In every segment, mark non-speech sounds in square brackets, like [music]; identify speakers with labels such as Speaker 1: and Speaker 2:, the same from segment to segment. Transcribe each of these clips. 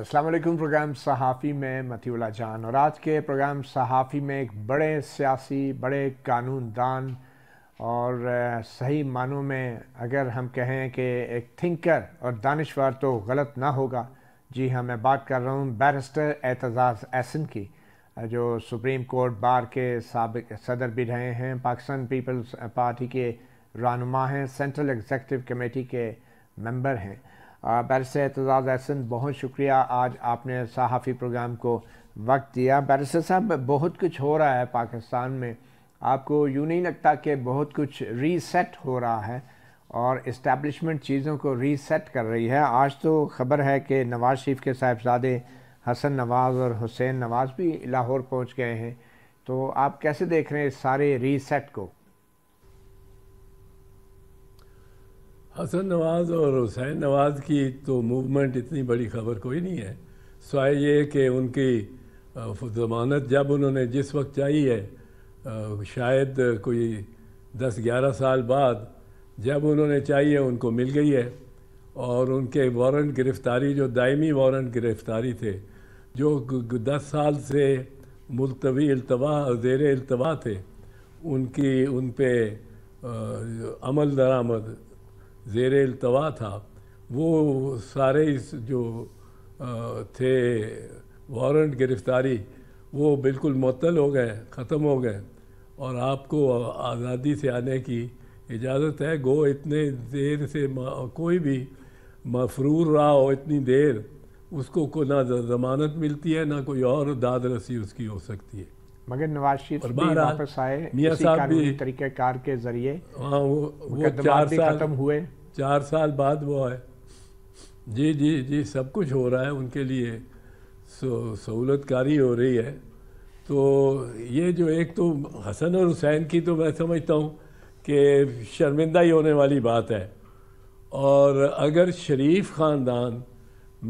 Speaker 1: Aslam programme सहाफ़ी में मतीउल्ला जान और आज के प्रोग्राम सहाफ़ी में एक बड़े सियासी बड़े कानूनदान और सही मानों में अगर हम कहें कि एक थिंकर और दानश्वर तो गलत ना होगा जी हाँ मैं बात कर रहा हूँ बैरिस्टर एतजाज़ एसन की जो सुप्रीम कोर्ट बार के सबक सदर भी रहे हैं पाकिस्तान पीपल्स पार्टी के रानुमा हैं सेंट्रल एग्जीक्यूटिव कमेटी के मेंबर हैं बैरस एतजाज़ एहसन बहुत शुक्रिया आज आपने सहाफ़ी प्रोग्राम को वक्त दिया बैरिस साहब बहुत कुछ हो रहा है पाकिस्तान में आपको यूँ नहीं लगता कि बहुत कुछ रीसेट हो रहा है और इस्टेबलिशमेंट चीज़ों को रीसेट कर रही है आज तो ख़बर है कि नवाज़ शरीफ के साहबजादे हसन नवाज़ और हुसैन नवाज़ भी लाहौर पहुँच गए हैं तो आप कैसे देख रहे हैं इस सारे रीसेट को
Speaker 2: हसन नवाज़ और हुसैन नवाज़ की तो मूवमेंट इतनी बड़ी खबर कोई नहीं है सवाए ये कि उनकी ज़मानत जब उन्होंने जिस वक्त चाहिए है शायद कोई दस ग्यारह साल बाद जब उन्होंने चाहिए उनको मिल गई है और उनके वारंट गिरफ़्तारी जो दायमी वारंट गिरफ़्तारी थे जो दस साल से मुलतवी अल्तवा जेर अल्तवा थे उनकी उन पर अमल दरामद जेर अल्तवा था वो सारे इस जो थे वारंट गिरफ्तारी वो बिल्कुल मअतल हो गए ख़त्म हो गए और आपको आज़ादी से आने की इजाज़त है गो इतने देर से कोई भी मफरूर रहा हो इतनी देर उसको को ना ज़मानत मिलती है ना कोई और दाद रसी उसकी हो सकती है
Speaker 1: मगर नवाज शरीफ वापस आए इसी के जरिए
Speaker 2: हाँ वो, वो चार साल खत्म हुए चार साल बाद वो आए जी जी जी सब कुछ हो रहा है उनके लिए सहूलतकारी हो रही है तो ये जो एक तो हसन और हुसैन की तो मैं समझता हूँ कि शर्मिंदा ही होने वाली बात है और अगर शरीफ ख़ानदान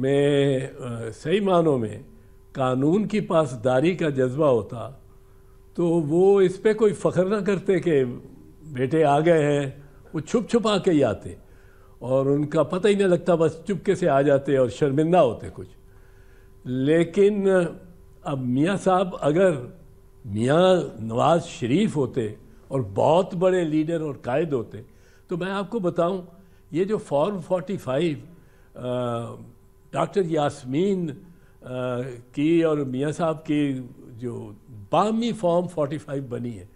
Speaker 2: में सही मानों में कानून की पासदारी का जज्बा होता तो वो इस पर कोई फ़ख्र ना करते कि बेटे आ गए हैं वो छुप छुपा के ही आते और उनका पता ही नहीं लगता बस चुपके से आ जाते और शर्मिंदा होते कुछ लेकिन अब मियाँ साहब अगर मियाँ नवाज शरीफ होते और बहुत बड़े लीडर और कायद होते तो मैं आपको बताऊं ये जो फॉर्म 45 डॉक्टर यासमीन की और मियाँ साहब की जो बामी फॉर्म 45 बनी है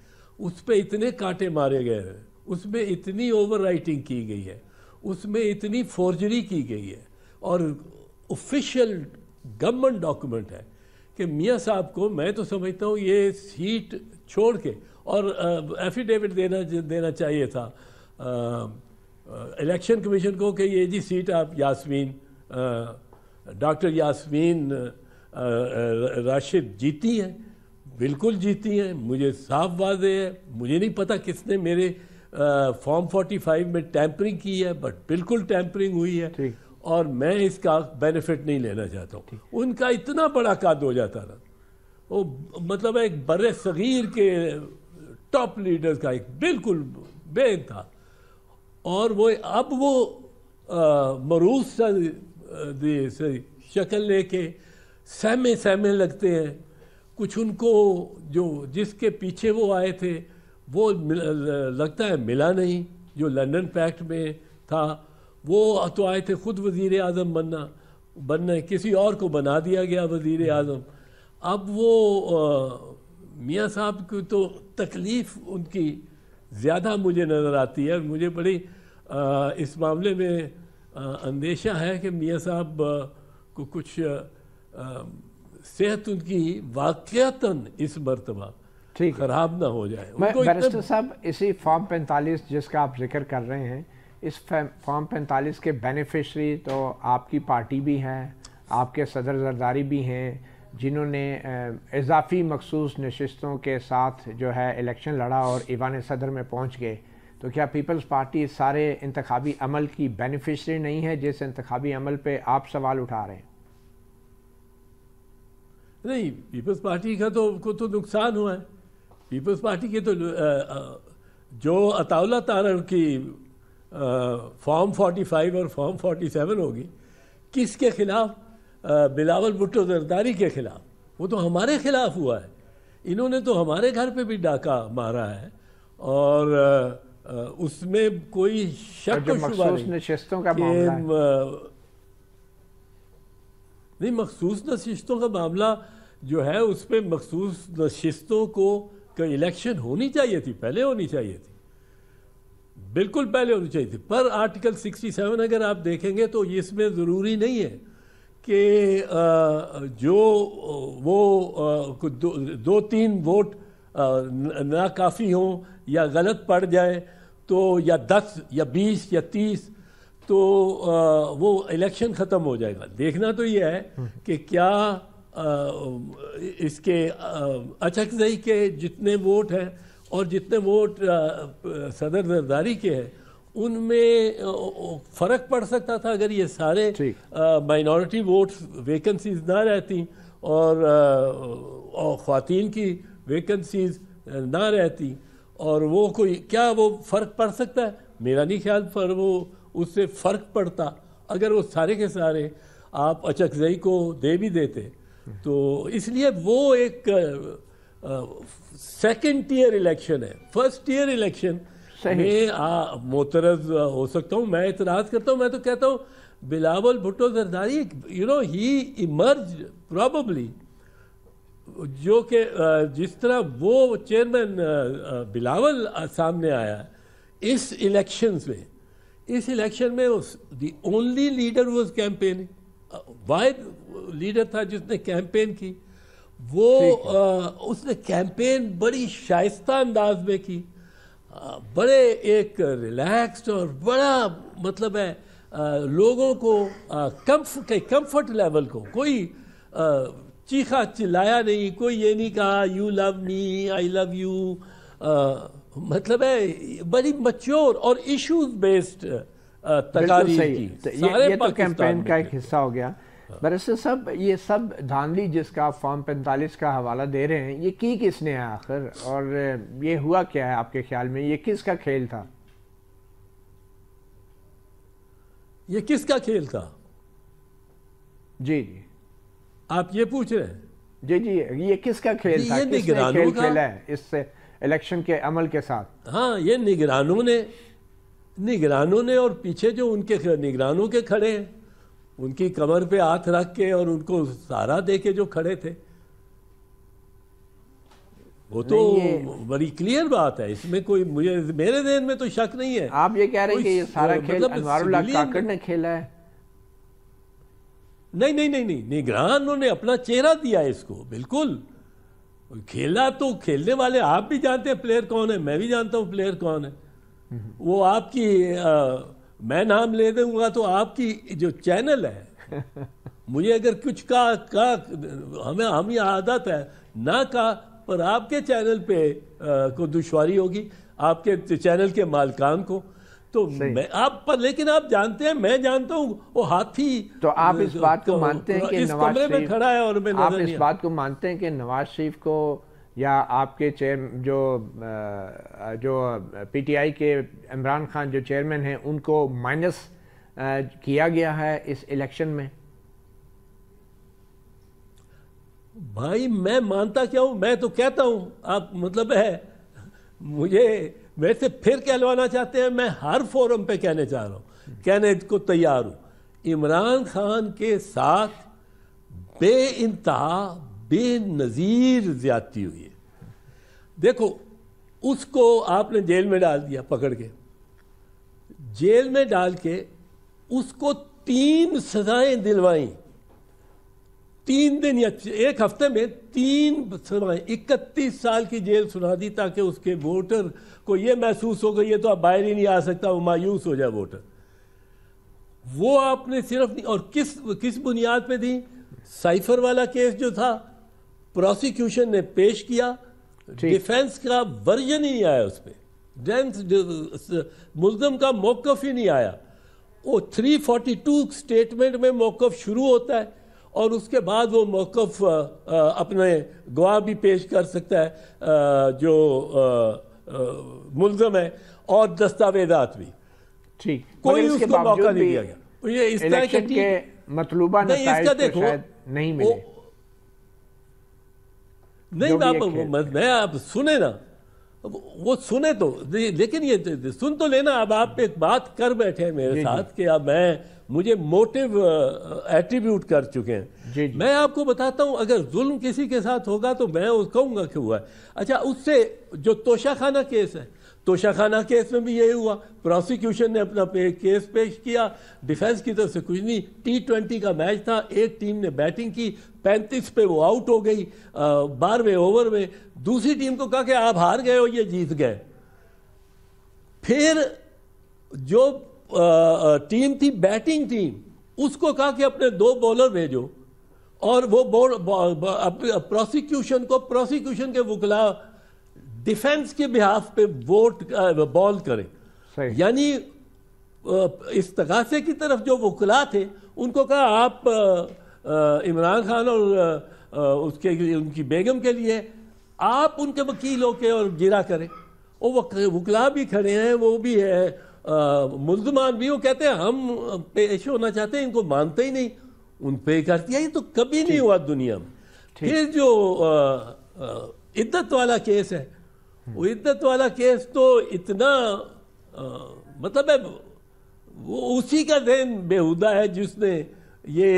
Speaker 2: उस पर इतने कांटे मारे गए हैं उसमें इतनी ओवर राइटिंग की गई है उसमें इतनी फोर्जरी की गई है और ऑफिशियल गवर्नमेंट डॉक्यूमेंट है कि मियाँ साहब को मैं तो समझता हूँ ये सीट छोड़ के और एफिडेविट देना देना चाहिए था इलेक्शन कमीशन को कि ये जी सीट आप यास्मीन डॉक्टर यासमीन राशिद जीती हैं बिल्कुल जीती हैं मुझे साफ वाजे है मुझे नहीं पता किसने मेरे फॉर्म फोर्टी फाइव में टैंपरिंग की है बट बिल्कुल टैंपरिंग हुई है और मैं इसका बेनिफिट नहीं लेना चाहता हूँ उनका इतना बड़ा काद हो जाता था वो मतलब एक बर सगीर के टॉप लीडर्स का एक बिल्कुल बेन था और वो अब वो मरूस शक्ल लेके सहमे सहमे लगते हैं कुछ उनको जो जिसके पीछे वो आए थे वो लगता है मिला नहीं जो लंदन पैक्ट में था वो तो आए थे ख़ुद वज़ी अजम बनना बनना किसी और को बना दिया गया वज़ी अजम अब वो मियाँ साहब की तो तकलीफ़ उनकी ज़्यादा मुझे नज़र आती है मुझे बड़ी आ, इस मामले में अंदेशा है कि मियाँ साहब को कुछ आ, सेहत उनकी वाकयातन इस मरतबा ठीक खराब ना हो जाए मैं बैरिस्टर
Speaker 1: साहब इसी फॉर्म पैंतालीस जिसका आप जिक्र कर रहे हैं इस फॉर्म पैंतालीस के बेनिफिशरी तो आपकी पार्टी भी है आपके सदर जरदारी भी हैं जिन्होंने इजाफी मखसूस नशस्तों के साथ जो है इलेक्शन लड़ा और ईवान सदर में पहुंच गए तो क्या पीपल्स पार्टी सारे इंतबी अमल की बेनिफिशरी नहीं है जिस इंतबी अमल
Speaker 2: पर आप सवाल उठा रहे हैं नहीं पीपल्स पार्टी का तो को तो नुकसान हुआ है पीपल्स पार्टी के तो जो अताउला तारण की फॉर्म 45 और फॉर्म 47 होगी किसके खिलाफ बिलावल भुट्टो जरदारी के खिलाफ वो तो हमारे खिलाफ हुआ है इन्होंने तो हमारे घर पे भी डाका मारा है और उसमें कोई शक नहीं का मामला नहीं मखसूस नशिस्तों का मामला जो है उस पर मखसूस नशिस्तों को इलेक्शन होनी चाहिए थी पहले होनी चाहिए थी बिल्कुल पहले होनी चाहिए थी पर आर्टिकल 67 अगर आप देखेंगे तो इसमें ज़रूरी नहीं है कि जो वो दो, दो तीन वोट नाकाफ़ी हों या गलत पड़ जाए तो या दस या बीस या तीस तो आ, वो इलेक्शन ख़त्म हो जाएगा देखना तो ये है कि क्या आ, इसके अचकजई के जितने वोट हैं और जितने वोट आ, सदर जरदारी के हैं उनमें फ़र्क पड़ सकता था अगर ये सारे माइनॉरिटी वोट वेकेंसीज ना रहती और, और ख़वान की वेकेंसीज ना रहती और वो कोई क्या वो फ़र्क पड़ सकता है मेरा नहीं ख्याल पर वो उससे फ़र्क पड़ता अगर वो सारे के सारे आप अचकजई को दे भी देते तो इसलिए वो एक सेकेंड ईयर इलेक्शन है फर्स्ट ईयर इलेक्शन में मोतरज हो सकता हूँ मैं इतराज़ करता हूँ मैं तो कहता हूँ Bilawal Bhutto Zardari you know he emerge probably जो कि जिस तरह वो चेयरमैन बिलावल सामने आया इस इलेक्शंस में इस इलेक्शन में उस the only leader was campaign wide leader था जिसने कैंपेन की वो आ, uh, उसने कैंपेन बड़ी शाइस्ता अंदाज में की आ, uh, बड़े एक रिलैक्स्ड और बड़ा मतलब है आ, uh, लोगों को कम्फर्ट कम्फर्ट लेवल को कोई आ, चीखा चिल्लाया नहीं कोई ये नहीं कहा you love me I love you मतलब है बड़ी मच्योर और इश्यूज बेस्ड तकारीर की तो ये, ये तो कैंपेन का एक
Speaker 1: हिस्सा हो गया बरअसल हाँ। सब ये सब धानली जिसका फॉर्म पैंतालीस का हवाला दे रहे हैं ये की किसने है आखिर और ये हुआ क्या है आपके ख्याल में ये किसका खेल था
Speaker 2: ये किसका खेल था जी जी आप ये पूछ रहे हैं जी जी ये किसका
Speaker 1: खेल था ये किसने खेल खेला है इससे इलेक्शन के अमल के साथ
Speaker 2: हाँ ये निगरानों ने निगरानों ने और पीछे जो उनके निगरानों के खड़े हैं उनकी कमर पे हाथ रख के और उनको सहारा दे के जो खड़े थे वो तो बड़ी क्लियर बात है इसमें कोई मुझे मेरे देन में तो शक नहीं है आप ये कह रहे हैं कि ये सारा खेल मतलब ने खेला है नहीं नहीं नहीं नहीं निगरान उन्होंने अपना चेहरा दिया इसको बिल्कुल खेला तो खेलने वाले आप भी जानते हैं प्लेयर कौन है मैं भी जानता हूँ प्लेयर कौन है वो आपकी आ, मैं नाम ले दूंगा तो आपकी जो चैनल है [laughs] मुझे अगर कुछ का का हमें हम यह आदत है ना का पर आपके चैनल पे आ, को दुशारी होगी आपके चैनल के मालकान को तो मैं आप पर लेकिन आप जानते हैं मैं जानता हूँ वो हाथी तो आप इस तो बात को तो मानते हैं कि नवाज शरीफ में खड़ा है और मैं आप इस बात
Speaker 1: को मानते हैं कि नवाज शरीफ को या आपके चेयर जो जो पीटीआई के इमरान खान जो चेयरमैन हैं उनको माइनस किया गया है इस इलेक्शन
Speaker 2: में भाई मैं मानता क्या हूँ मैं तो कहता हूँ आप मतलब है मुझे वैसे फिर कहलवाना चाहते हैं मैं हर फोरम पे कहने चाह रहा हूँ कहने को तैयार हूँ इमरान खान के साथ बे इंतहा बेनज़ीर ज़्यादती हुई है देखो उसको आपने जेल में डाल दिया पकड़ के जेल में डाल के उसको तीन सजाएं दिलवाई तीन दिन या एक हफ्ते में तीन सुनाए इकतीस साल की जेल सुना दी ताकि उसके वोटर को यह महसूस हो गए ये तो आप बाहर ही नहीं आ सकता वो मायूस हो जाए वोटर वो आपने सिर्फ नहीं और किस किस बुनियाद पे दी साइफर वाला केस जो था प्रोसिक्यूशन ने पेश किया डिफेंस का वर्जन ही नहीं आया उस पर डेंस मुलजम का मौकफ ही नहीं आया वो 342 स्टेटमेंट में मौकफ शुरू होता है और उसके बाद वो मौकफ अपने गवाह भी पेश कर सकता है जो मुलजम है और दस्तावेजात भी ठीक कोई उसको मौका नहीं दिया गया तो ये इस तरह के मतलूबा नहीं इसका देखो नहीं मिले नहीं आप मैं आप सुने ना वो सुने तो लेकिन ये सुन तो लेना अब आप एक बात कर बैठे मेरे साथ कि अब मैं मुझे मोटिव एट्रीब्यूट uh, uh, कर चुके हैं जी जी। मैं आपको बताता हूं अगर जुल्म किसी के साथ होगा तो मैं कहूंगा कि हुआ है अच्छा उससे जो तोशाखाना केस है तोशाखाना केस में भी यही हुआ प्रोसिक्यूशन ने अपना पे, केस पेश किया डिफेंस की तरफ से कुछ नहीं टी ट्वेंटी का मैच था एक टीम ने बैटिंग की पैंतीस पे वो आउट हो गई uh, बारहवें ओवर में दूसरी टीम को कहा कि आप हार गए हो ये जीत गए फिर जो टीम थी बैटिंग टीम उसको कहा कि अपने दो बॉलर भेजो और वो प्रोसिक्यूशन को प्रोसिक्यूशन के वकला डिफेंस के बिहाफ पे वोट बॉल करें यानी इस तकासे की तरफ जो वकला थे उनको कहा आप इमरान खान और उसके उनकी बेगम के लिए आप उनके वकील होके और गिरा करें वो वकला भी खड़े हैं वो भी है मुलजमान भी वो कहते हैं हम पेश होना चाहते हैं इनको मानते ही नहीं उन पे कर दिया ये तो कभी नहीं हुआ दुनिया में फिर जो इद्दत वाला केस है वो इद्दत वाला केस तो इतना आ, मतलब है वो उसी का देन बेहुदा है जिसने ये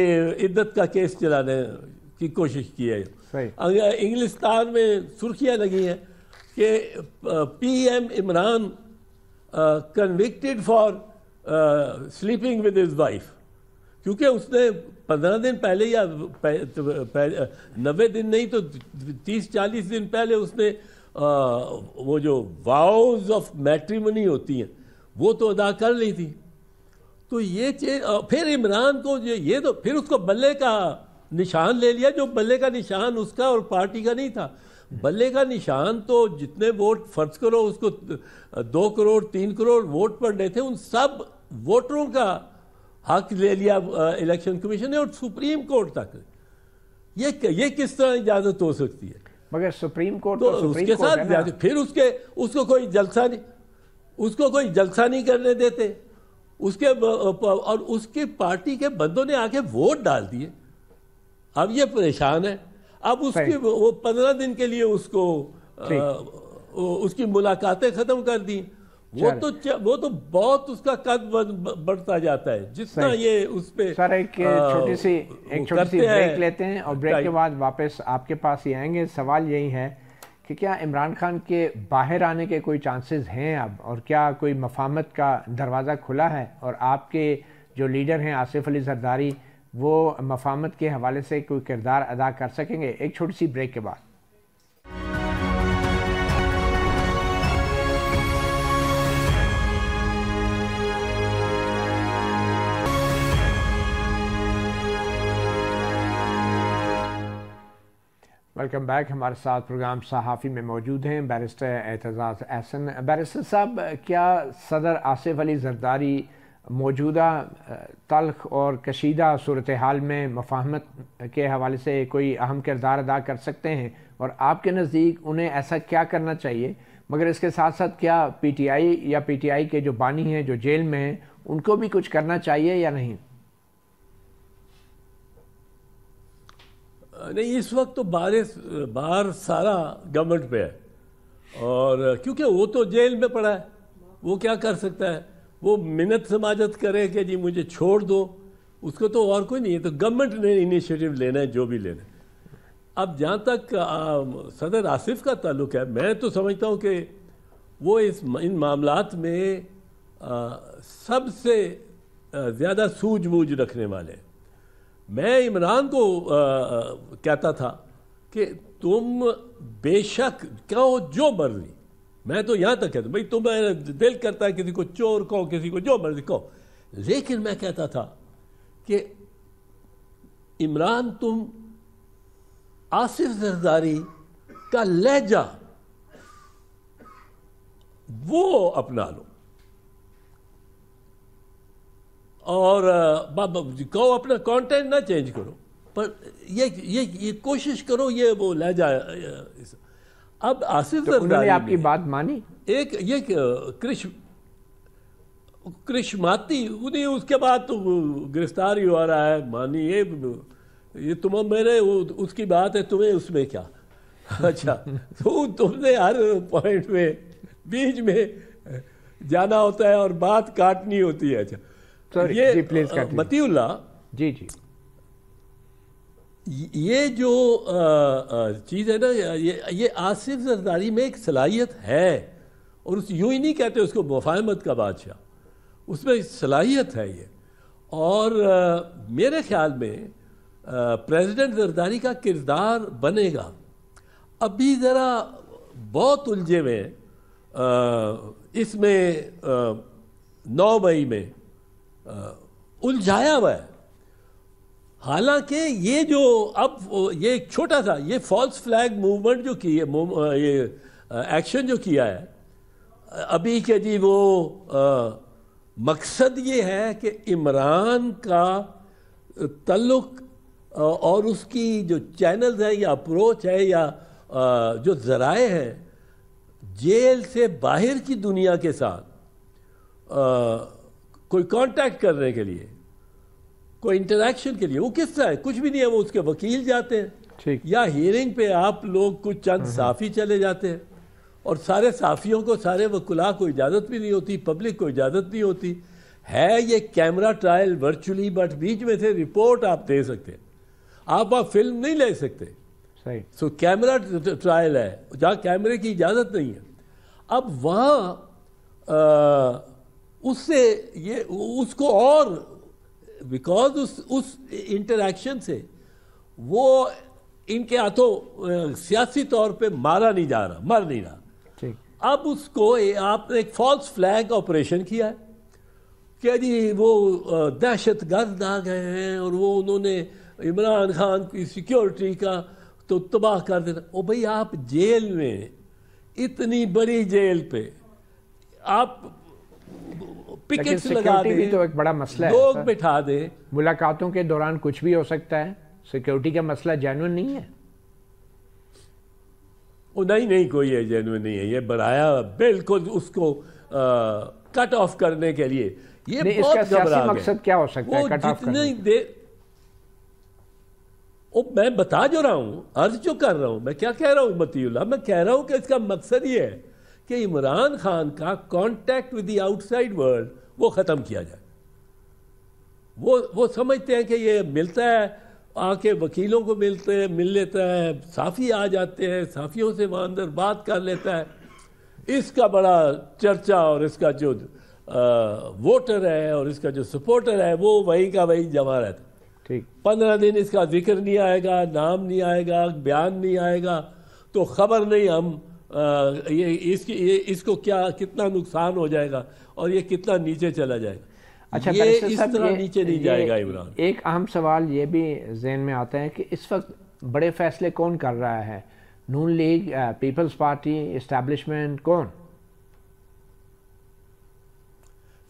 Speaker 2: इद्दत का केस चलाने की कोशिश की है इंग्लिस्तान में सुर्खियां लगी हैं कि PM Imran convicted for sleeping with his wife क्योंकि उसने पंद्रह दिन पहले या तो, uh, नबे दिन नहीं तो तीस चालीस दिन पहले उसने आ, uh, वो जो वाउज ऑफ मैट्रीमनी होती हैं वो तो अदा कर ली थी तो ये चीज uh, फिर इमरान को ये, ये तो फिर उसको बल्ले का निशान ले लिया जो बल्ले का निशान उसका और पार्टी का नहीं था बल्ले का निशान तो जितने वोट फर्ज करो उसको दो करोड़ तीन करोड़ वोट पड़ रहे थे उन सब वोटरों का हक ले लिया इलेक्शन कमीशन ने और सुप्रीम कोर्ट तक ये ये किस तरह इजाजत हो सकती है मगर सुप्रीम कोर्ट तो, तो उसके साथ फिर उसके उसको कोई जलसा नहीं उसको कोई जलसा नहीं करने देते उसके और उसकी पार्टी के बंदों ने आके वोट डाल दिए अब ये परेशान है अब उसकी वो पंद्रह दिन के लिए उसको आ, उसकी मुलाकातें खत्म कर दी वो तो वो तो बहुत उसका कद बढ़ता जाता है जितना ये उस पे सर एक छोटी सी एक छोटी सी ब्रेक लेते हैं और ब्रेक के
Speaker 1: बाद वापस आपके पास ही आएंगे सवाल यही है कि क्या इमरान खान के बाहर आने के कोई चांसेस हैं अब और क्या कोई मफामत का दरवाज़ा खुला है और आपके जो लीडर हैं आसिफ अली जरदारी वो मफामत के हवाले से कोई किरदार अदा कर सकेंगे एक छोटी सी ब्रेक के बाद वेलकम बैक हमारे साथ प्रोग्राम सहाफ़ी में मौजूद हैं बैरिस्टर एतजाज़ एहसन बैरिस्टर साहब क्या सदर आसिफ अली जरदारी मौजूदा तलख और कशीदा सूरत हाल में मफाहमत के हवाले से कोई अहम किरदार अदा कर सकते हैं और आपके नज़दीक उन्हें ऐसा क्या करना चाहिए मगर इसके साथ साथ क्या पी टी आई या पी टी आई के जो बानी हैं जो जेल में हैं उनको भी कुछ करना चाहिए या नहीं
Speaker 2: नहीं इस वक्त तो बारिश बाहर सारा गवर्नमेंट पे है और क्योंकि वो तो जेल में पड़ा है वो क्या कर सकता है वो मिन्नत समाजत करे कि जी मुझे छोड़ दो उसको तो और कोई नहीं है तो गवर्नमेंट ने इनिशिएटिव लेना है जो भी लेना है अब जहाँ तक आ, सदर आसिफ का ताल्लुक है मैं तो समझता हूँ कि वो इस इन मामलात में सबसे ज़्यादा सूझबूझ रखने वाले मैं इमरान को आ, कहता था कि तुम बेशक हो जो मर्जी मैं तो यहाँ तक कहता भाई तुम दिल करता है किसी को चोर कहो किसी को जो मर्जी कहो लेकिन मैं कहता था कि इमरान तुम आसिफ जरदारी का लहजा वो अपना लो और बाबा कहो अपना कंटेंट ना चेंज करो पर ये ये ये कोशिश करो ये वो लहजा अब आसिफ तो उन्होंने आपकी बात मानी एक ये कृष्ण कृष्माती उन्हें उसके बाद तो गिरफ्तार ही हो रहा है मानी ये ये तुम मेरे उसकी बात है तुम्हें उसमें क्या [laughs] अच्छा तो तुमने हर पॉइंट में बीच में जाना होता है और बात काटनी होती है अच्छा Sorry, ये मतीउल्ला जी जी ये जो चीज़ है ना ये ये आसिफ जरदारी में एक सलाहियत है और उस यूँ ही नहीं कहते उसको मुफाहमत का बादशाह उसमें सलाहियत है ये और आ, मेरे ख्याल में प्रेसिडेंट जरदारी का किरदार बनेगा अभी ज़रा बहुत उलझे हुए इसमें नौ मई में उलझाया हुआ है हालांकि ये जो अब ये एक छोटा सा ये फॉल्स फ्लैग मूवमेंट जो की है ये एक्शन जो किया है अभी के जी वो आ, मकसद ये है कि इमरान का तल्लुक और उसकी जो चैनल्स हैं या अप्रोच है या जो ज़राए हैं जेल से बाहर की दुनिया के साथ आ, कोई कांटेक्ट करने के लिए कोई इंटरेक्शन के लिए वो किस्सा है कुछ भी नहीं है वो उसके वकील जाते हैं ठीक या हियरिंग पे आप लोग कुछ चंद हम्म। साफी चले जाते हैं और सारे साफियों को सारे वकुला को इजाज़त भी नहीं होती पब्लिक को इजाज़त नहीं होती है ये कैमरा ट्रायल वर्चुअली बट बीच में से रिपोर्ट आप दे सकते हैं आप आप फिल्म नहीं ले सकते सो कैमरा ट्रायल है जहाँ कैमरे की इजाज़त नहीं है अब वहाँ उससे ये उसको और बिकॉज उस उस इंटरेक्शन से वो इनके हाथों सियासी तौर पे मारा नहीं जा रहा मर नहीं रहा ठीक अब उसको आपने एक फॉल्स फ्लैग ऑपरेशन किया है कि जी वो दहशत गर्द आ गए हैं और वो उन्होंने इमरान खान की सिक्योरिटी का तो तबाह कर देना ओ भाई आप जेल में इतनी बड़ी जेल पे आप पिकेट्स लगा दे भी तो एक बड़ा मसला है लोग
Speaker 1: बिठा दे मुलाकातों के दौरान कुछ भी हो सकता है सिक्योरिटी का मसला जेनुअन नहीं है
Speaker 2: वो नहीं नहीं कोई है जेनुअन नहीं है ये बनाया बिल्कुल उसको आ, कट ऑफ करने के लिए ये बहुत इसका मकसद क्या हो सकता है कट ऑफ करने दे ओ, मैं बता जो रहा हूं अर्ज जो कर रहा हूं मैं क्या कह रहा हूं मतीउल्ला मैं कह रहा हूं कि इसका मकसद ये है कि इमरान खान का contact with the outside world वो ख़त्म किया जाए वो वो समझते हैं कि ये मिलता है आके वकीलों को मिलते हैं मिल लेता है साफ़ी आ जाते हैं साफ़ियों से वहाँ अंदर बात कर लेता है इसका बड़ा चर्चा और इसका जो आ, वोटर है और इसका जो सपोर्टर है वो वहीं का वहीं जमा रहता ठीक पंद्रह दिन इसका जिक्र नहीं आएगा नाम नहीं आएगा बयान नहीं आएगा तो ख़बर नहीं हम ये इसकी ये इसको क्या कितना नुकसान हो जाएगा और ये कितना नीचे चला जाएगा अच्छा ये इस तरह ये, नीचे नहीं जाएगा इमरान
Speaker 1: एक अहम सवाल ये भी जहन में आता है कि इस वक्त बड़े फैसले कौन कर रहा है Noon League Peoples Party establishment कौन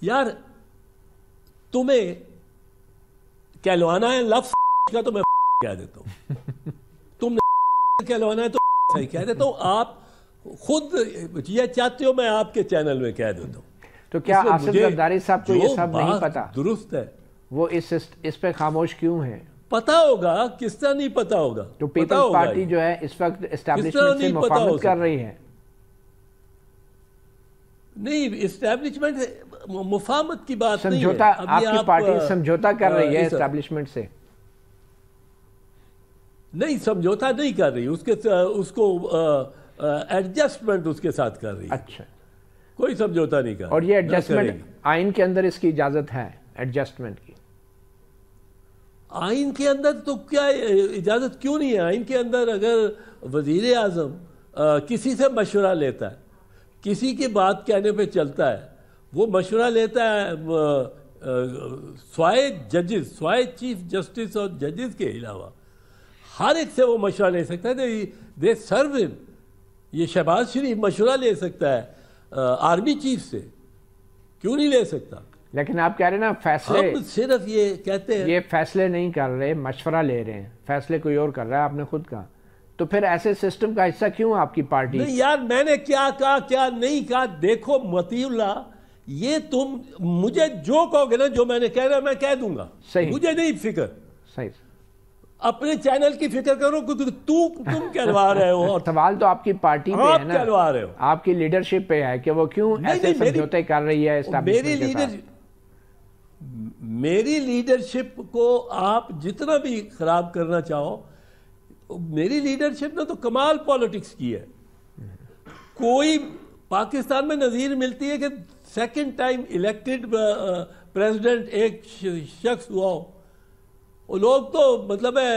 Speaker 2: यार तुम्हें कहलवाना है लफ्ज का तो मैं [laughs] कह देता हूँ [laughs] तुमने [laughs] कहलवाना है तो कह देता हूँ आप खुद ये चाहते हो मैं आपके चैनल में कह देता हूँ तो क्या आसिफ जरदारी साहब को ये सब नहीं पता
Speaker 1: दुरुस्त है वो इस इस पे खामोश क्यों है
Speaker 2: पता होगा किस तरह नहीं पता होगा तो पीपल्स पार्टी जो है इस वक्त एस्टेब्लिशमेंट से कर रही है नहीं एस्टैब्लिशमेंट मुफामत की बात समझौता आपकी आप, पार्टी समझौता कर रही है इस्टेब्लिशमेंट से नहीं समझौता नहीं कर रही उसके उसको एडजस्टमेंट उसके साथ कर रही है अच्छा कोई समझौता नहीं कर और ये एडजस्टमेंट
Speaker 1: आइन के अंदर इसकी इजाजत है
Speaker 2: एडजस्टमेंट की आइन के अंदर तो क्या इजाजत क्यों नहीं है आइन के अंदर अगर वजीर आजम किसी से मशवरा लेता है किसी की बात कहने पे चलता है वो मशवरा लेता है स्वाय जजेस स्वाय चीफ जस्टिस और जजेस के अलावा हर एक से वो मशवरा ले सकता है दे सर्व हिम ये शहबाज शरीफ मशवरा ले सकता है आर्मी चीफ से क्यों नहीं ले सकता लेकिन आप कह रहे हैं ना फैसले हम सिर्फ ये कहते हैं ये फैसले नहीं कर
Speaker 1: रहे मशवरा ले रहे हैं फैसले कोई और कर रहा है आपने खुद कहा तो फिर ऐसे सिस्टम का हिस्सा क्यों आपकी पार्टी नहीं
Speaker 2: यार मैंने क्या कहा क्या नहीं कहा देखो मतीउल्ला ये तुम मुझे जो कहोगे ना जो मैंने कह रहा मैं कह दूंगा सही मुझे नहीं फिक्र सही अपने चैनल की फिक्र करो क्योंकि तू तुम कहलवा रहे हो और
Speaker 1: सवाल तो आपकी पार्टी पे है ना कहलवा रहे हो आपकी लीडरशिप पे है कि वो क्यों ऐसे समझौते कर रही है मेरी लीडर
Speaker 2: मेरी लीडरशिप को आप जितना भी खराब करना चाहो मेरी लीडरशिप ने तो कमाल पॉलिटिक्स की है कोई पाकिस्तान में नज़ीर मिलती है कि सेकंड टाइम इलेक्टेड प्रेसिडेंट एक शख्स हुआ हो वो लोग तो मतलब है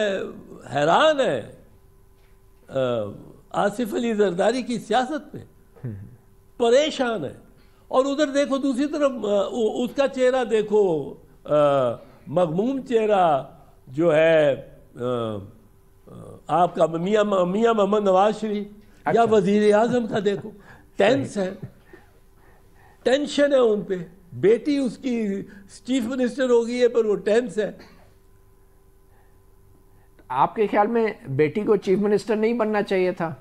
Speaker 2: हैरान है आसिफ अली जरदारी की सियासत पे परेशान है और उधर देखो दूसरी तरफ उसका चेहरा देखो मगमूम चेहरा जो है आ, आपका मियाँ मियाँ मोहम्मद नवाज शरीफ अच्छा। या वजीर आजम का देखो टेंस है टेंशन है उन पर बेटी उसकी चीफ मिनिस्टर हो गई है पर वो टेंस है
Speaker 1: आपके ख्याल में बेटी को चीफ मिनिस्टर नहीं बनना चाहिए था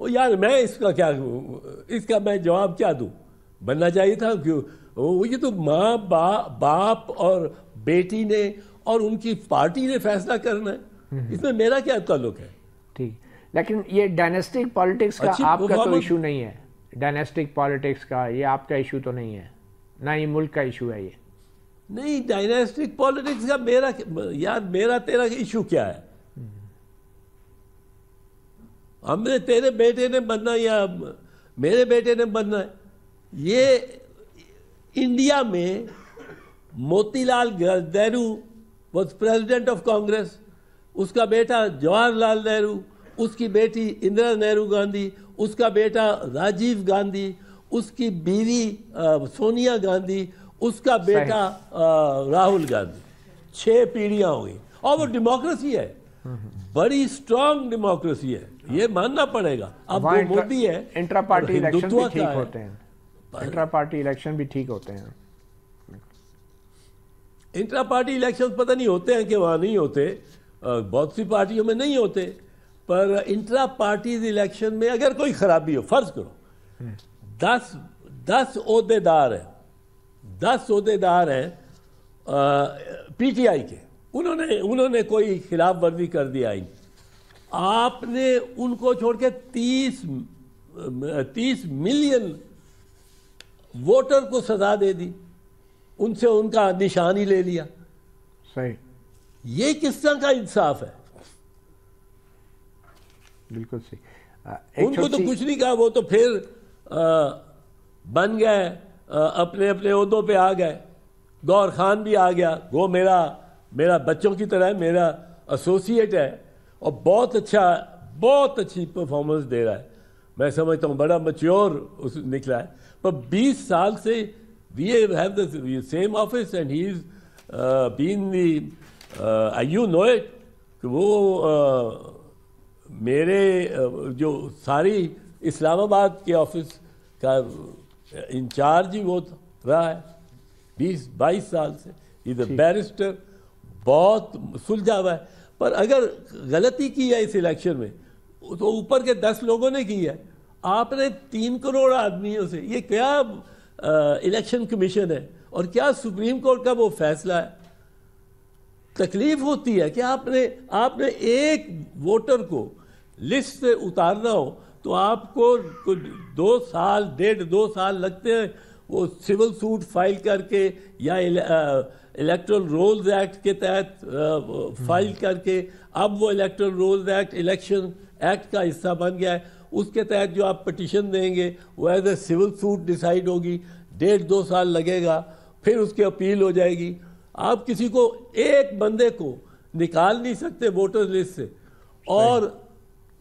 Speaker 2: ओ यार मैं इसका क्या इसका मैं जवाब क्या दू बनना चाहिए था क्यों वो ये तो माँ बा, बाप और बेटी ने और उनकी पार्टी ने फैसला करना है हम्म। इसमें मेरा क्या ताल्लुक है ठीक
Speaker 1: लेकिन ये डायनेस्टिक पॉलिटिक्स का आपका तो इशू नहीं है डायनेस्टिक पॉलिटिक्स का ये आपका इशू तो नहीं है ना ये मुल्क का इशू है
Speaker 2: ये नहीं डायनेस्टिक पॉलिटिक्स का मेरा यार मेरा तेरा इशू क्या है हमने तेरे बेटे ने बनना या मेरे बेटे ने बनना है ये इंडिया में Motilal Nehru was president of Congress उसका बेटा जवाहरलाल नेहरू उसकी बेटी इंदिरा नेहरू गांधी उसका बेटा राजीव गांधी उसकी बीवी सोनिया गांधी उसका बेटा राहुल गांधी छह पीढ़ियां हो गई और वो डेमोक्रेसी है बड़ी स्ट्रांग डेमोक्रेसी है ये मानना पड़ेगा अब वो मोदी है इंट्रा पार्टी इलेक्शन ठीक होते हैं
Speaker 1: इंट्रा पार्टी इलेक्शन भी ठीक होते हैं
Speaker 2: इंट्रा पार्टी इलेक्शन पता नहीं होते हैं कि वहां नहीं होते बहुत सी पार्टियों में नहीं होते पर इंट्रा पार्टीज इलेक्शन में अगर कोई खराबी हो फर्ज करो हम्म। दस दस अहदेदार हैं दस अहदेदार हैं पीटीआई के उन्होंने उन्होंने कोई खिलाफ वर्जी कर दिया आइन आपने उनको छोड़ के तीस तीस मिलियन वोटर को सजा दे दी उनसे उनका निशान ही ले लिया सही ये किस तरह का इंसाफ है
Speaker 1: बिल्कुल सही
Speaker 2: उनको तो कुछ नहीं कहा वो तो फिर आ, बन गए अपने अपने उहदों पे आ गए गौर खान भी आ गया वो मेरा मेरा बच्चों की तरह है मेरा एसोसिएट है और बहुत अच्छा बहुत अच्छी परफॉर्मेंस दे रहा है मैं समझता हूँ बड़ा मच्योर उस निकला है पर 20 साल से we have the same office and he is been the I you know it कि वो uh, मेरे uh, जो सारी इस्लामाबाद के ऑफिस का इंचार्ज ही वो रहा है बीस बाईस साल से इज अ बैरिस्टर बहुत सुलझा हुआ है पर अगर गलती की है इस इलेक्शन में तो ऊपर के दस लोगों ने की है आपने तीन करोड़ आदमियों से ये क्या इलेक्शन कमीशन है और क्या सुप्रीम कोर्ट का वो फैसला है तकलीफ होती है कि आपने आपने एक वोटर को लिस्ट से उतारना हो तो आपको कुछ दो साल डेढ़ दो साल लगते हैं वो सिविल सूट फाइल करके या इलेक्ट्रल रोल्स एक्ट के तहत फाइल हम्म। करके अब वो electoral rolls act election act का हिस्सा बन गया है उसके तहत जो आप पटिशन देंगे वो as a civil suit decide होगी डेढ़ दो साल लगेगा फिर उसकी अपील हो जाएगी आप किसी को एक बंदे को निकाल नहीं सकते वोटर लिस्ट से और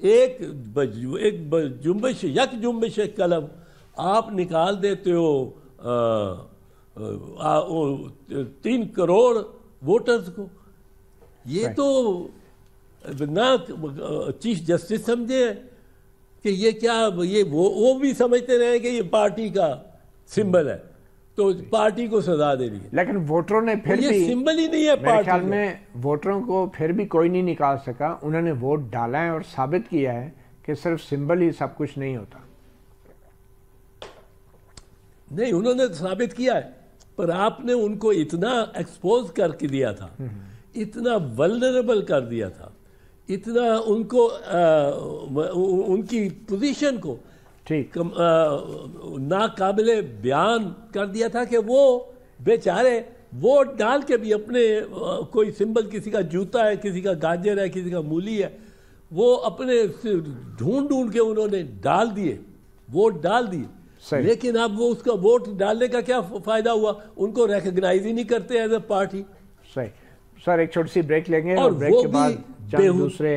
Speaker 2: एक एक जुम्बश यक जुम्बश कलम आप निकाल देते हो आ, आ, आ, तीन करोड़ वोटर्स को ये तो ना चीफ जस्टिस समझे कि ये क्या ये वो वो भी समझते रहे कि ये पार्टी का सिंबल है तो पार्टी को सजा दे रही है लेकिन वोटरों ने फिर ये भी सिंबल ही नहीं है पार्टी ख्याल में
Speaker 1: वोटरों को फिर भी कोई नहीं निकाल सका उन्होंने वोट डाला है और साबित किया
Speaker 2: है कि सिर्फ सिंबल ही सब कुछ नहीं होता नहीं उन्होंने तो साबित किया है पर आपने उनको इतना एक्सपोज करके दिया था हम्म। इतना वल्नरेबल कर दिया था इतना उनको आ, उनकी पोजीशन को ठीक नाकबिल बयान कर दिया था कि वो बेचारे वोट डाल के भी अपने कोई सिंबल किसी का जूता है किसी का गाजर है किसी का मूली है वो अपने ढूंढ ढूंढ के उन्होंने डाल दिए वोट डाल दिए लेकिन अब वो उसका वोट डालने का क्या फायदा हुआ उनको रिकग्नाइज ही नहीं करते एज ए पार्टी सही
Speaker 1: सर एक छोटी सी ब्रेक लेंगे और, और ब्रेक के बाद दूसरे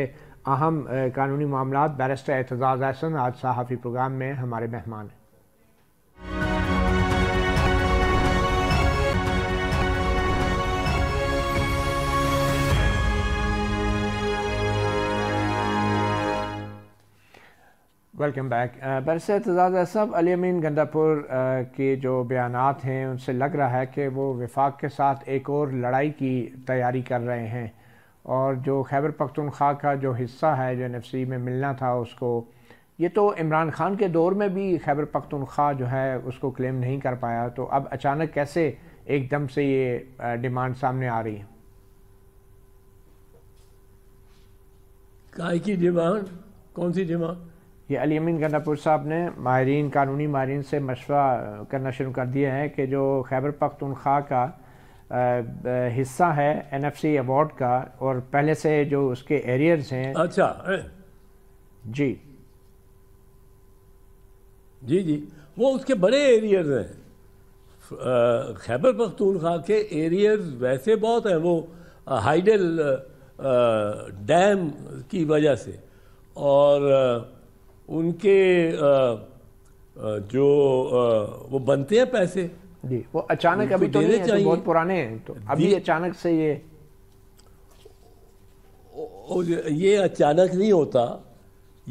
Speaker 1: अहम कानूनी मामला बैरिस्टर एतजाज़ अहसन आज सहाफ़ी प्रोग्राम में हमारे मेहमान हैं वेलकम बैक बरस एतजाज़ साहब अली अमीन गंदापुर के जो बयान हैं उनसे लग रहा है कि वो विफाक के साथ एक और लड़ाई की तैयारी कर रहे हैं और जो खैबर पख्तनख्वा का जो हिस्सा है जो एन में मिलना था उसको ये तो इमरान खान के दौर में भी खैबर पख्तनख्वा जो है उसको क्लेम नहीं कर पाया तो अब अचानक कैसे एकदम से ये डिमांड सामने आ रही है
Speaker 2: काय की डिमांड
Speaker 1: कौन सी डिमांड ये अली अमीन गंदापुर साहब ने माहरीन कानूनी माहरीन से मशवरा करना शुरू कर दिया है कि जो खैबर पख्तनख्वा का हिस्सा है एनएफसी अवार्ड का और पहले से जो उसके एरियर्स हैं
Speaker 2: अच्छा जी जी जी वो उसके बड़े एरियर्स हैं खैबर पख्तूनखा के एरियर्स वैसे बहुत हैं वो हाइडल डैम की वजह से और उनके जो वो बनते हैं पैसे जी वो अचानक अभी तो नहीं है तो बहुत पुराने हैं तो अभी अचानक से ये और ये अचानक नहीं होता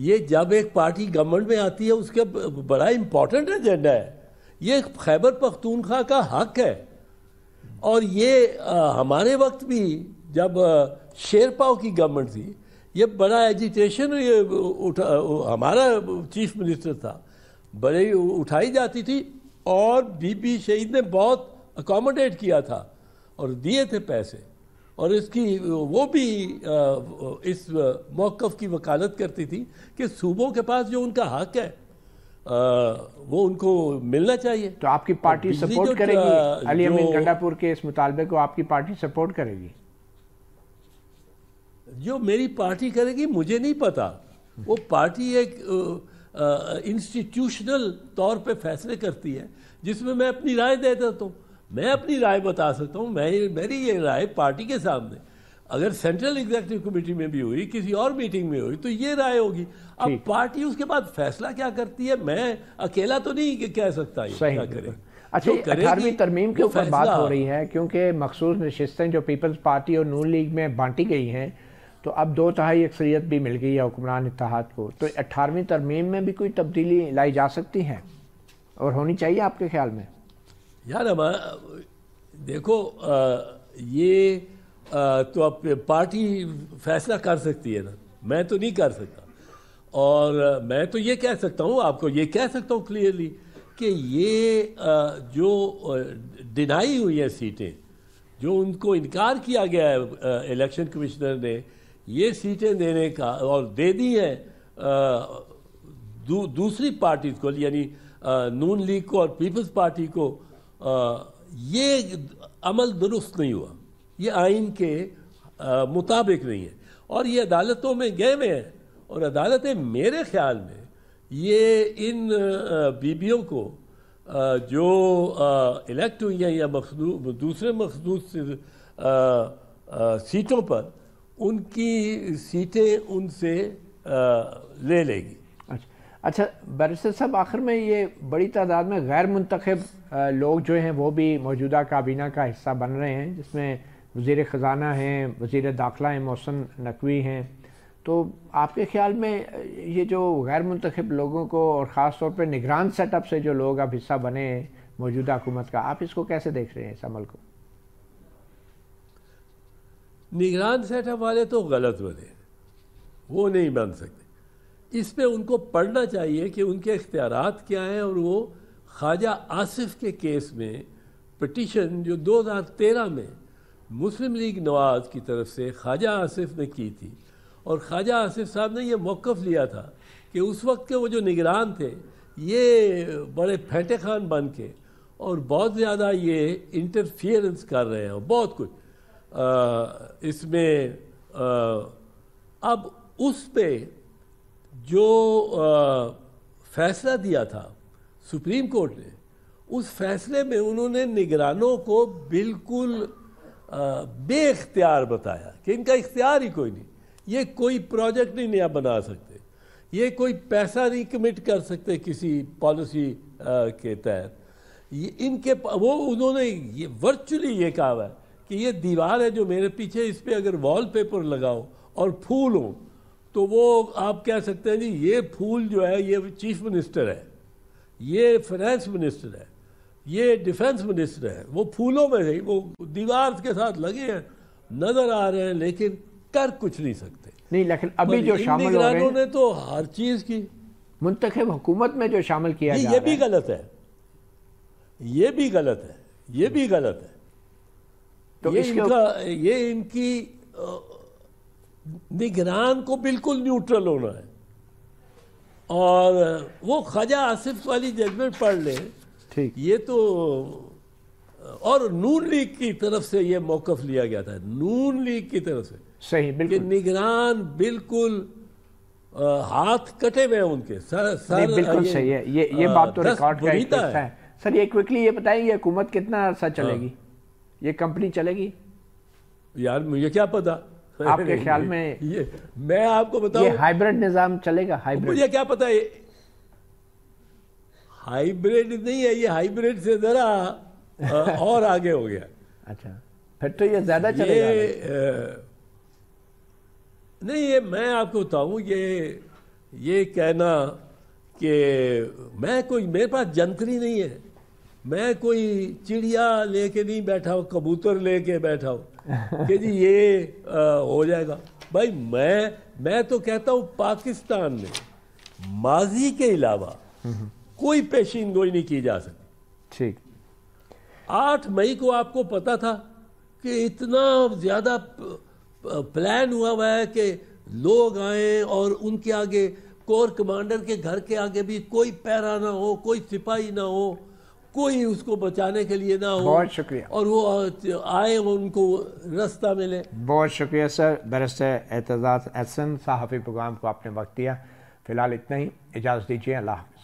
Speaker 2: ये जब एक पार्टी गवर्नमेंट में आती है उसका बड़ा इम्पोर्टेंट एजेंडा है ये खैबर पख्तूनख्वा का हक है और ये आ, हमारे वक्त भी जब शेरपाव की गवर्नमेंट थी ये बड़ा एजिटेशन ये उठा हमारा चीफ मिनिस्टर था बड़े उठाई जाती थी और बीपी शहीद ने बहुत अकोमोडेट किया था और दिए थे पैसे और इसकी वो भी इस मौक़ की वकालत करती थी कि सूबों के पास जो उनका हक है आ, वो उनको मिलना चाहिए तो आपकी पार्टी सपोर्ट करेगी अली अमीन गंडापुर
Speaker 1: के इस मुतालबे को आपकी पार्टी सपोर्ट करेगी
Speaker 2: जो मेरी पार्टी करेगी मुझे नहीं पता वो पार्टी एक इंस्टीट्यूशनल तौर पे फैसले करती है जिसमें मैं अपनी राय दे देता हूँ मैं अपनी राय बता सकता हूँ मैं मेरी ये राय पार्टी के सामने अगर सेंट्रल एग्जीक्यूटिव कमेटी में भी हुई किसी और मीटिंग में हुई तो ये राय होगी अब पार्टी उसके बाद फैसला क्या करती है मैं अकेला तो नहीं कह सकता ये क्या करे अच्छा तो अठारहवीं तरमीम के ऊपर बात हो रही
Speaker 1: है क्योंकि मखसूस नशस्तें जो पीपल्स पार्टी और नून लीग में बांटी गई हैं तो अब दो तहाई अक्सरियत भी मिल गई है हुक्मरान इतिहाद को तो अठारहवीं तरमीम में भी कोई तब्दीली लाई जा सकती है और होनी चाहिए आपके
Speaker 2: ख्याल में यार अब देखो आ, ये आ, तो अब पार्टी फैसला कर सकती है ना मैं तो नहीं कर सकता और मैं तो ये कह सकता हूँ आपको ये कह सकता हूँ क्लियरली कि ये जो डिनाई हुई हैं सीटें जो उनको इनकार किया गया है इलेक्शन कमिश्नर ने ये सीटें देने का और दे दी हैं दू, दूसरी पार्टी को यानी नून लीग को और पीपल्स पार्टी को आ, ये अमल दुरुस्त नहीं हुआ ये आइन के आ, मुताबिक नहीं है और ये अदालतों में गए हुए हैं और अदालतें मेरे ख्याल में ये इन बीबियों को आ, जो इलेक्ट हुई हैं या मखदू दूसरे मखदूस सीटों पर उनकी सीटें उनसे ले लेगी अच्छा अच्छा बैरिस्टर साहब आखिर में ये बड़ी तादाद में गैर मुंतखब
Speaker 1: लोग जो हैं वो भी मौजूदा काबीना का हिस्सा बन रहे हैं जिसमें वजीर ख़जाना हैं वज़ी दाखिला हैं मौसन नकवी हैं तो आपके ख्याल में ये जो गैर मुंतखब लोगों को और ख़ास तौर पर निगरान सेटअप से जो लोग अब हिस्सा बने हैं मौजूदा हुकूमत का आप इसको कैसे देख रहे हैं इस अमल को
Speaker 2: निगरान सेटअप वाले तो गलत बने वो नहीं बन सकते इस पर उनको पढ़ना चाहिए कि उनके इख्तियार क्या हैं और वो ख्वाजा आसिफ के केस में पटिशन जो 2013 में मुस्लिम लीग नवाज की तरफ से ख्वाजा आसिफ ने की थी और ख्वाजा आसिफ साहब ने ये मौक़ लिया था कि उस वक्त के वो जो निगरान थे ये बड़े फेंटे खान बन के और बहुत ज़्यादा ये इंटरफियरेंस कर रहे हैं बहुत कुछ इसमें अब उस पे जो फैसला दिया था सुप्रीम कोर्ट ने उस फैसले में उन्होंने निगरानों को बिल्कुल बेख्तियार बताया कि इनका इख्तियार ही कोई नहीं ये कोई प्रोजेक्ट नहीं नया बना सकते ये कोई पैसा नहीं कमिट कर सकते किसी पॉलिसी के तहत ये इनके वो उन्होंने ये वर्चुअली ये कहा है कि ये दीवार है जो मेरे पीछे इस पर अगर अगर वॉलपेपर लगाओ और फूल हो तो वो आप कह सकते हैं जी ये फूल जो है ये चीफ मिनिस्टर है ये फाइनेंस मिनिस्टर है ये डिफेंस मिनिस्टर है वो फूलों में है वो दीवार के साथ लगे हैं नजर आ रहे हैं लेकिन कर कुछ नहीं सकते नहीं लेकिन अभी जो शामिल हो रहे हैं ने तो हर चीज की मुंतखब हुकूमत में जो शामिल किया ये भी गलत है ये भी गलत है ये भी गलत है तो ये इनका ये इनकी निगरान को बिल्कुल न्यूट्रल होना है और वो ख्वाजा आसिफ वाली जजमेंट पढ़ लें ठीक ये तो और नून लीग की तरफ से ये मौकफ लिया गया था नून लीग की तरफ से सही बिल्कुल निगरान बिल्कुल आ, हाथ कटे हुए उनके सर सर बिल्कुल सही है ये ये बात तो रिकॉर्ड का तो है।, है सर ये
Speaker 1: क्विकली ये बताएंगे हुकूमत कितना अर्सा चलेगी आ, ये कंपनी चलेगी
Speaker 2: यार मुझे क्या पता आपके [laughs] ख्याल में ये मैं आपको बताऊं ये हाइब्रिड निजाम चलेगा हाइब्रिड मुझे क्या पता ये हाइब्रिड नहीं है ये हाइब्रिड से जरा [laughs] और आगे हो गया अच्छा फिर तो ये ज्यादा चलेगा नहीं ये मैं आपको बताऊं ये ये कहना कि मैं कोई मेरे पास जंतरी नहीं है मैं कोई चिड़िया लेके नहीं बैठा हूँ कबूतर लेके बैठा हूँ [laughs] कि जी ये आ, हो जाएगा भाई मैं मैं तो कहता हूँ पाकिस्तान में माजी के अलावा हम्म, हम्म। कोई पेशीन गोई नहीं की जा सकती ठीक आठ मई को आपको पता था कि इतना ज़्यादा प्लान हुआ हुआ है कि लोग आए और उनके आगे कोर कमांडर के घर के आगे भी कोई पैरा ना हो कोई सिपाही ना हो कोई उसको बचाने के लिए ना हो बहुत शुक्रिया और वो आए वो उनको रास्ता मिले
Speaker 1: बहुत शुक्रिया सर बरस एतजाज़ एहसन साहफी प्रोग्राम को आपने वक्त दिया फ़िलहाल इतना ही इजाज़त दीजिए अल्लाह